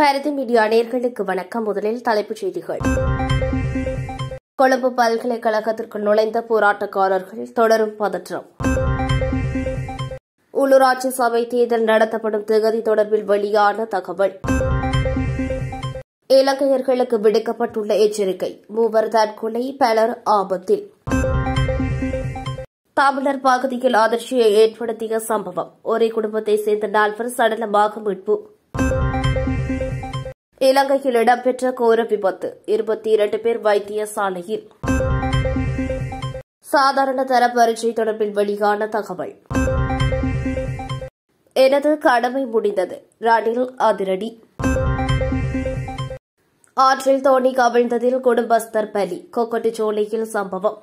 Bharathi media நேர்களுக்கு வணக்கம் முதலில் தலைப்புச் செய்திகள் கொழும்பு பல்கலைக்கழகத்திற்கு நுழைந்த போராட்டக்காரர்கள் தொடரும் பதற்றம் உள்ளூராட்சி சபை தேர்தல் நடத்தப்படும் திகதி தொடர்பில் வெளியான தகவல் இலங்கையர்களுக்கு விடுக்கப்பட்டுள்ள எச்சரிக்கை மூவர் தற்கொலை பலர் ஆபத்தில் தமிழர் பகுதியில் அதிர்ச்சியை ஏற்படுத்திய சம்பவம் ஒரே குடும்பத்தை சேர்ந்த நால்வர் சடலமாக மீட்பு இலங்கையில் இடம்பெற்ற கோர விபத்து இருபத்தி இரண்டு பேர் வைத்தியசாலையில் சாதாரண தர பரீட்சை தொடர்பில் வெளியான தகவல் எனது கடமை முடிந்தது ரணில் அதிரடி ஆற்றில் தோணி கவிழ்ந்ததில் குடும்பஸ்தர் பலி கொக்கட்டுச்சோலையில் சம்பவம்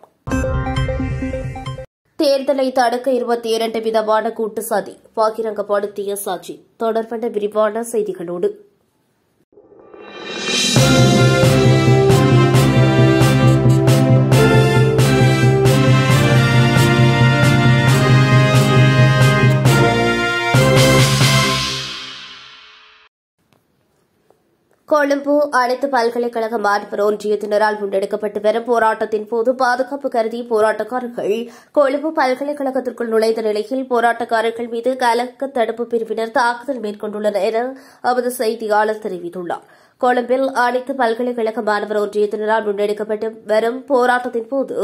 தேர்தலை தடுக்க இருபத்தி இரண்டு விதமான கூட்டு சதி பகிரங்கப்படுத்திய சாட்சி தொடர்பான விரிவான செய்திகளோடு கொழும்பு அனைத்து பல்கலைக்கழக மாணவர் ஒன்றியத்தினரால் முன்னெடுக்கப்பட்டு வரும் போராட்டத்தின் போது பாதுகாப்பு கருதி போராட்டக்காரர்கள் கொழும்பு பல்கலைக்கழகத்திற்குள் நுழைந்த நிலையில் போராட்டக்காரர்கள் மீது கலக்க தடுப்பு பிரிவினர் தாக்குதல் மேற்கொண்டுள்ளனர் என எமது செய்தியாளர் தெரிவித்துள்ளார் கொழும்பில் அனைத்து பல்கலைக்கழக மாணவர் ஒன்றியத்தினரால் முன்னெடுக்கப்பட்டு வரும் போராட்டத்தின் போது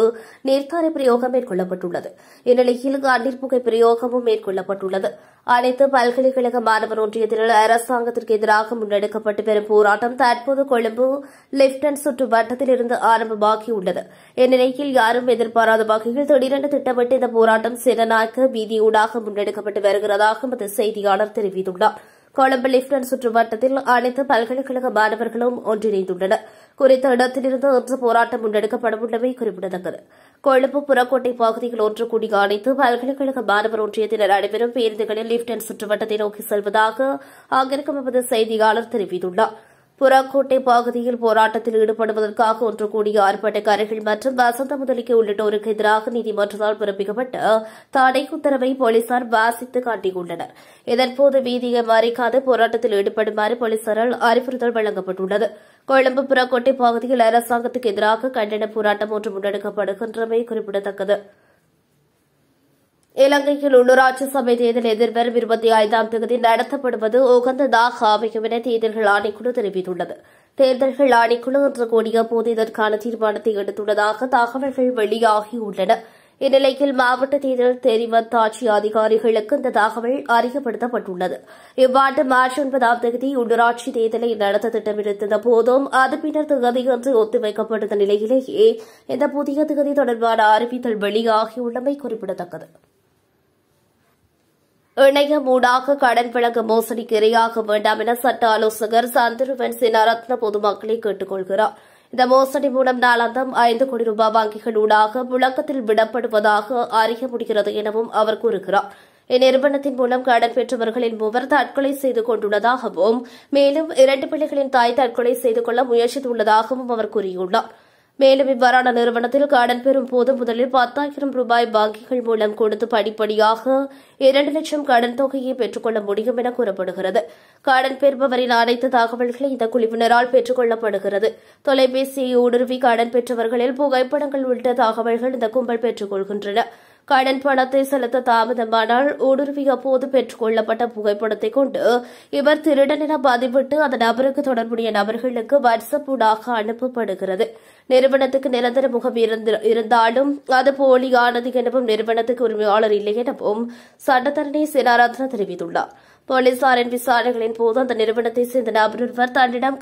நிர்த்தார பிரயோகம் மேற்கொள்ளப்பட்டுள்ளது இந்நிலையில் அண்ணீர் புகை பிரயோகமும் மேற்கொள்ளப்பட்டுள்ளது அனைத்து பல்கலைக்கழக மாணவர் ஒன்றியத்தினர் அரசாங்கத்திற்கு எதிராக முன்னெடுக்கப்பட்டு வரும் போராட்டம் தற்போது கொழும்பு லிப்டன் சுற்று வட்டத்தில் இருந்து ஆரம்பமாகியுள்ளது இந்நிலையில் யாரும் எதிர்பாராத வகையில் திடீரென திட்டமிட்டு இந்த போராட்டம் சிறநாயக்க வீதியூடாக முன்னெடுக்கப்பட்டு வருகிறதாக எமது செய்தியாளர் தெரிவித்துள்ளாா் கொழும்பு லிப்டன் சுற்றுவட்டத்தில் அனைத்து பல்கலைக்கழக மாணவர்களும் ஒன்றிணைந்துள்ளனர் குறித்த இடத்திலிருந்து இன்று போராட்டம் முன்னெடுக்கப்படவுள்ளமை குறிப்பிடத்தக்கது கொழும்பு புறக்கோட்டை பகுதியில் ஒன்று கூடிய அனைத்து பல்கலைக்கழக மாணவர் ஒன்றியத்தினர் நடைபெறும் பேருந்துகளில் லிப்டன் சுற்றுவட்டத்தை நோக்கி செல்வதாக அங்கிருக்கும் எமது செய்தியாளர் தெரிவித்துள்ளார் புறக்கோட்டை பகுதியில் போராட்டத்தில் ஈடுபடுவதற்காக ஒன்று கூடிய ஆர்ப்பாட்டக்காரர்கள் மற்றும் வசந்த முதலிக்கு உள்ளிட்டோருக்கு எதிராக நீதிமன்றத்தால் பிறப்பிக்கப்பட்ட தடை உத்தரவை போலீசார் வாசித்து காட்டியுள்ளனர் இதன்போது வீதியை மறைக்காது போராட்டத்தில் ஈடுபடுமாறு போலீசாரால் அறிவுறுத்தல் வழங்கப்பட்டுள்ளது கொழும்பு புறக்கோட்டை பகுதியில் அரசாங்கத்துக்கு எதிராக கண்டன போராட்டம் ஒன்று முன்னெடுக்கப்படுகின்றமை குறிப்பிடத்தக்கது இலங்கையில் உள்ளூராட்சி சபை தேர்தல் எதிர்வரும் இருபத்தி ஐந்தாம் தேதி நடத்தப்படுவது உகந்ததாக அமையும் என தேர்தல்கள் ஆணைக்குழு தெரிவித்துள்ளது தேர்தல்கள் ஆணைக்குழு என்று கூடிய போது இதற்கான தீர்மானத்தை எடுத்துள்ளதாக தகவல்கள் வெளியாகியுள்ளன இந்நிலையில் மாவட்ட தேர்தல் தெரிவத்தாட்சி அதிகாரிகளுக்கு இந்த தகவல் அறியப்படுத்தப்பட்டுள்ளது இவ்வாண்டு மார்ச் ஒன்பதாம் தேதி உள்ளூராட்சி தேர்தலை நடத்த திட்டமிட்டிருந்த போதும் அது பின்னர் என்று ஒத்திவைக்கப்பட்டிருந்த நிலையிலேயே இந்த புதிய திகதி தொடர்பான அறிவித்தல் வெளியாகியுள்ளமை குறிப்பிடத்தக்கது மூடாக கடன் வழங்க மோசடிக்கு இரையாக வேண்டாம் என சட்ட ஆலோசகர் சந்திரவன் சினாரத்ன பொதுமக்களை கேட்டுக் கொள்கிறார் இந்த மோசடி மூலம் நாளாந்தம் ஐந்து கோடி ரூபாய் வங்கிகள் ஊடாக புழக்கத்தில் விடப்படுவதாக அறிய முடிகிறது எனவும் அவர் கூறுகிறார் இந்நிறுவனத்தின் மூலம் கடன் பெற்றவர்களின் மூவர் தற்கொலை செய்து கொண்டுள்ளதாகவும் மேலும் இரண்டு பிள்ளைகளின் தாய் தற்கொலை செய்து கொள்ள முயற்சித்துள்ளதாகவும் அவர் கூறியுள்ளாா் மேலும் இவ்வாறான நிறுவனத்தில் கடன் பெறும் போது முதலில் பத்தாயிரம் ரூபாய் வங்கிகள் மூலம் கொடுத்து படிப்படியாக இரண்டு லட்சம் கடன் தொகையை பெற்றுக்கொள்ள முடியும் என கூறப்படுகிறது கடன் பெறுபவரின் அனைத்து தகவல்களை இந்த குழுவினரால் கொள்ளப்படுகிறது தொலைபேசியை ஊடுருவி கடன் பெற்றவர்களில் புகைப்படங்கள் உள்ளிட்ட தகவல்கள் இந்த கும்பல் பெற்றுக் கொள்கின்றன கடன் பணத்தை செலுத்த தாமதமானால் ஊடுருவிய போது பெற்றுக்கொள்ளப்பட்ட புகைப்படத்தை கொண்டு இவர் திருடன் என பதிவிட்டு அந்த நபருக்கு தொடர்புடைய நபர்களுக்கு வாட்ஸ்அப் ஊடாக அனுப்பப்படுகிறது நிறுவனத்துக்கு நிரந்தர முகம் இருந்தாலும் அது போலியானது எனவும் நிறுவனத்துக்கு உரிமையாளர் இல்லை எனவும் சட்டத்தரணி சினாரத்ன தெரிவித்துள்ளார் போலீசாரின் விசாரணைகளின் போது அந்த நிறுவனத்தை சேர்ந்த நபர் ஒருவர் தன்னிடம்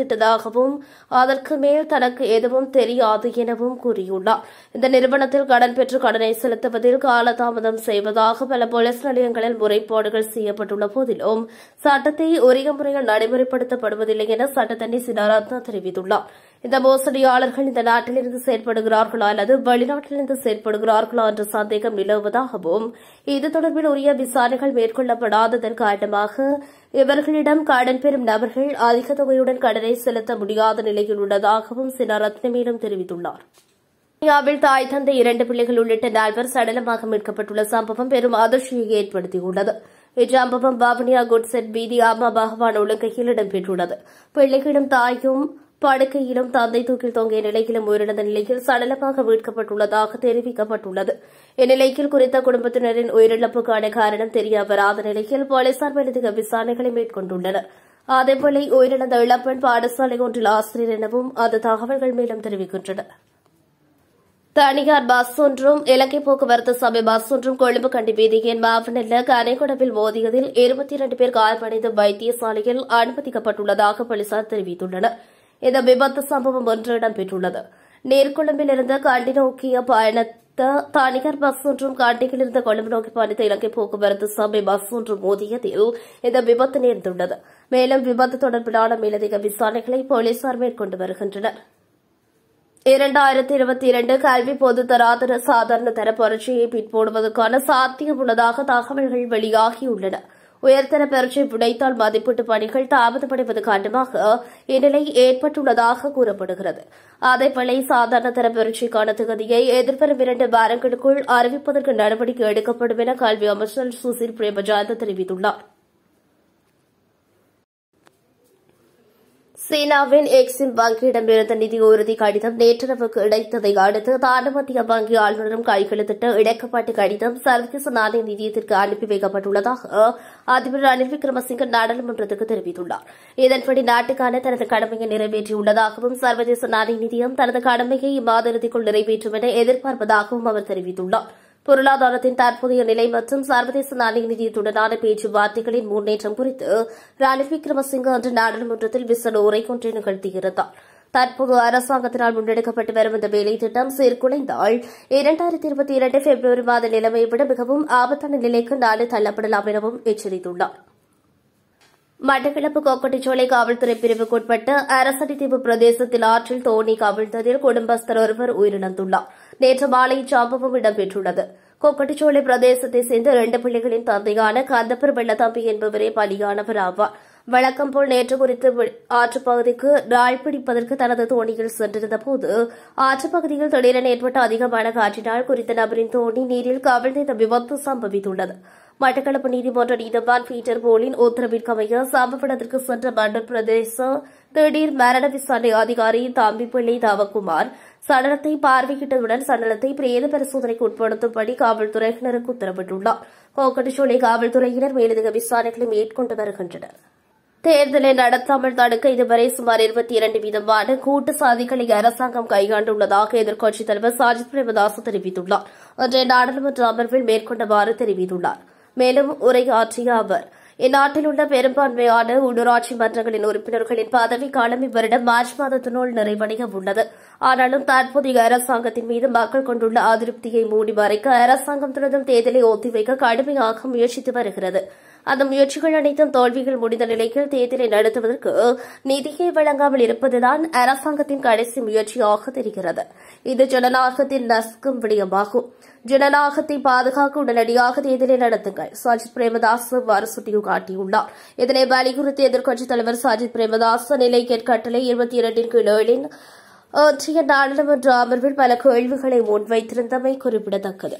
திட்டதாகவும் அதற்கு மேல் தனக்கு எதுவும் தெரியாது எனவும் கூறியுள்ளார் இந்த நிறுவனத்தில் கடன் பெற்று கடனை செலுத்துவதில் காலதாமதம் செய்வதாக பல போலீஸ் நிலையங்களில் முறைப்பாடுகள் செய்யப்பட்டுள்ள போதிலும் சட்டத்தை உரிய முறையில் நடைமுறைப்படுத்தப்படுவதில்லை என சட்டத்தண்ணி சினாரத்னா தெரிவித்துள்ளார் இந்த மோசடியாளர்கள் இந்த நாட்டிலிருந்து செயற்படுகிறார்களா அல்லது வெளிநாட்டிலிருந்து செயற்படுகிறார்களா என்ற சந்தேகம் நிலவுவதாகவும் இது தொடர்பில் உரிய விசாரணைகள் மேற்கொள்ளப்படாததன் காரணமாக இவர்களிடம் கடன் பெறும் நபர்கள் அதிக தொகையுடன் கடனை செலுத்த முடியாத நிலையில் உள்ளதாகவும் சில ரத்னமேனும் தெரிவித்துள்ளார் இந்தியாவில் தாய் தந்தை இரண்டு பிள்ளைகள் உள்ளிட்ட நால்வர் சடலமாக மீட்கப்பட்டுள்ள சம்பவம் பெரும் அதிர்ச்சியை ஏற்படுத்தியுள்ளது இச்சம்பவம் பாவனியா குட்செட் பீதி ஆமா பகவான் உலகையில் இடம்பெற்றுள்ளது பிள்ளைகளும் தாயும் படுக்கையிலும் தந்தை தூக்கில் தொங்கிய நிலையிலும் உயிரிழந்த நிலையில் சடலமாக மீட்கப்பட்டுள்ளதாக தெரிவிக்கப்பட்டுள்ளது இந்நிலையில் குறித்த குடும்பத்தினரின் உயிரிழப்புக்கான காரணம் தெரியவராத நிலையில் போலீசார் மேலதிக விசாரணைகளை மேற்கொண்டுள்ளனர் அதேபோல உயிரிழந்த இளப்பெண் பாடசாலை ஒன்றில் ஆசிரியர் எனவும் அந்த தகவல்கள் மேலும் தெரிவிக்கின்றன தனியார் பஸ் ஒன்றும் இலங்கை போக்குவரத்து சபை பஸ் ஒன்றும் கொழும்பு கண்டி வீதியின் மாவனில் கனைகுடவில் மோதியதில் இருபத்தி இரண்டு பேர் காயமடைந்து வைத்தியசாலையில் அனுமதிக்கப்பட்டுள்ளதாக போலீசார் தெரிவித்துள்ளனா் இந்த விபத்து சம்பவம் ஒன்று இடம்பெற்றுள்ளது நேர்கொழும்பில் இருந்து கண்டி நோக்கிய பயணத்த தனியார் பஸ் ஒன்றும் கண்டியில் இருந்த கொழும்பு நோக்கி பயணித்த இலங்கை போக்குவரத்து சபை பஸ் ஒன்றும் மோதியதில் இந்த விபத்து நேர்ந்துள்ளது மேலும் விபத்து தொடர்பிலான மேலதிக விசாரணைகளை போலீசார் மேற்கொண்டு வருகின்றனர் இரண்டாயிரத்தி இருபத்தி இரண்டு கல்வி பொது தராதர சாதாரண தர பரீட்சையை பின்போடுவதற்கான சாத்தியம் உள்ளதாக தகவல்கள் வெளியாகியுள்ளன உயர்தர பரீட்சை விடைத்தால் மதிப்பீட்டு பணிகள் தாமதமடைவது காரணமாக இந்நிலை ஏற்பட்டுள்ளதாக கூறப்படுகிறது அதேபோல சாதாரண தர பரீட்சைக்கான தகுதியை எதிர்வரும் இரண்டு வாரங்களுக்குள் அறிவிப்பதற்கு நடவடிக்கை எடுக்கப்படும் என கல்வி அமைச்சர் சுசில் பிரேமஜாந்த் தெரிவித்துள்ளாா் சீனாவின் எக்ஸிம் வங்கியிடமிருந்த நிதி உறுதி கடிதம் நேற்றிரவுக்கு இடைத்ததை அடுத்து தானுமத்திய வங்கி ஆளுநரும் கையெழுத்திட்ட இடைக்கப்பட்ட கடிதம் சர்வதேச நாணய நிதியத்திற்கு அனுப்பி வைக்கப்பட்டுள்ளதாக அதிபர் ரணில் விக்ரமசிங்க நாடாளுமன்றத்துக்கு தெரிவித்துள்ளார் இதன்படி நாட்டுக்கான தனது கடமையை நிறைவேற்றியுள்ளதாகவும் சர்வதேச நாணய நிதியம் தனது கடமையை இம்மாத இறுதிக்குள் நிறைவேற்றும் என எதிர்பார்ப்பதாகவும் அவர் தெரிவித்துள்ளாா் பொருளாதாரத்தின் தற்போதைய நிலை மற்றும் சர்வதேச நாணய நிதியத்துடனான பேச்சுவார்த்தைகளின் முன்னேற்றம் குறித்து ரணில் விக்ரமசிங்க அன்று நாடாளுமன்றத்தில் விசன உரை ஒன்றை நிகழ்த்தியிருந்தார் தற்போது அரசாங்கத்தினால் முன்னெடுக்கப்பட்டு வரும் இந்த வேலை திட்டம் சீர்குலைந்தால் இரண்டாயிரத்தி இருபத்தி இரண்டு பிப்ரவரி மாத நிலைமையை விட மிகவும் ஆபத்தான நிலைக்கு நாடு தள்ளப்படலாம் எனவும் எச்சரித்துள்ளார் மட்டக்கிழப்பு கோக்கட்டிச்சோலை காவல்துறை பிரிவுக்குட்பட்ட அரசடித்தீவு பிரதேசத்தில் ஆற்றில் தோணி கவிழ்ந்ததில் குடும்பஸ்தர் ஒருவர் உயிரிழந்துள்ளார் நேற்று மாலை சம்பவம் இடம்பெற்றுள்ளது கொக்கட்டிச்சோலை பிரதேசத்தை சேர்ந்த இரண்டு பிள்ளைகளின் தந்தையான கந்தப்பர் வெள்ளத்தம்பி என்பவரே பலியானவர் ஆவார் வழக்கம் போல் நேற்று குறித்து ஆற்றுப்பகுதிக்கு நாள் பிடிப்பதற்கு தனது தோணியில் சென்றிருந்த ஆற்றுப்பகுதியில் திடீரென ஏற்பட்ட அதிகமான காற்றினால் குறித்த நபரின் தோணி நீரில் கவிழ்ந்த விபத்து சம்பவித்துள்ளது மட்டக்களப்பு நீதிமன்ற நீதிபான் பீட்டர் போலின் உத்தரவிற்கமைய சம்பவ சென்ற மண்டல் பிரதேச திடீர் மரண விசாரணை அதிகாரி தம்பிப்பிள்ளை தவக்குமார் சடலத்தை பார்வையிட்டதுடன் சடலத்தை பிரேத பரிசோதனைக்கு உட்படுத்தும்படி காவல்துறையினருக்கு உத்தரவிட்டுள்ளார் கோக்கட்டிச்சோலை காவல்துறையினர் மேலதிக விசாரணைகளை மேற்கொண்டு வருகின்றனர் தேர்தலை நடத்தாமல் தடுக்க இதுவரை சுமார் இருபத்தி இரண்டு வீதமான கூட்டு சாதிகளை அரசாங்கம் கையாண்டுள்ளதாக எதிர்க்கட்சித் தலைவர் சாஜித் பிரேமதாசு தெரிவித்துள்ளார் அன்றைய நாடாளுமன்ற அமர்வில் மேற்கொண்டவாறு தெரிவித்துள்ளாா் மேலும் உரையாற்றிய அவர் இந்நாட்டில் உள்ள பெரும்பான்மையான உள்ளூராட்சி மன்றங்களின் உறுப்பினர்களின் பதவி காலம் இவரிடம் மார்ச் மாதத்தினுள் நிறைவடைய உள்ளது ஆனாலும் தற்போதைய அரசாங்கத்தின் மீது மக்கள் கொண்டுள்ள அதிருப்தியை மூடி மறைக்க அரசாங்கம் துணதும் தேர்தலை ஒத்திவைக்க கடுமையாக முயற்சித்து வருகிறது அந்த முயற்சிகள் அனைத்தும் தோல்விகள் முடிந்த நிலையில் தேர்தலை நடத்துவதற்கு நிதியை வழங்காமல் இருப்பதுதான் அரசாங்கத்தின் கடைசி முயற்சியாக தெரிகிறது இது ஜனநாயகத்தின் நசுக்கும் விடயமாகும் ஜனநாயகத்தை பாதுகாக்க உடனடியாக தேர்தலை நடத்துங்கள் சாஜித் பிரேமதாஸ் இவ்வாறு சுட்டிக்காட்டியுள்ளார் இதனை வலியுறுத்தி எதிர்க்கட்சித் தலைவர் சாஜித் பிரேமதாஸ் நிலை கட்டளை இருபத்தி இரண்டின் கீழ் ஏழின் நாடாளுமன்ற அமர்வில் பல கேள்விகளை முன்வைத்திருந்தமை குறிப்பிடத்தக்கது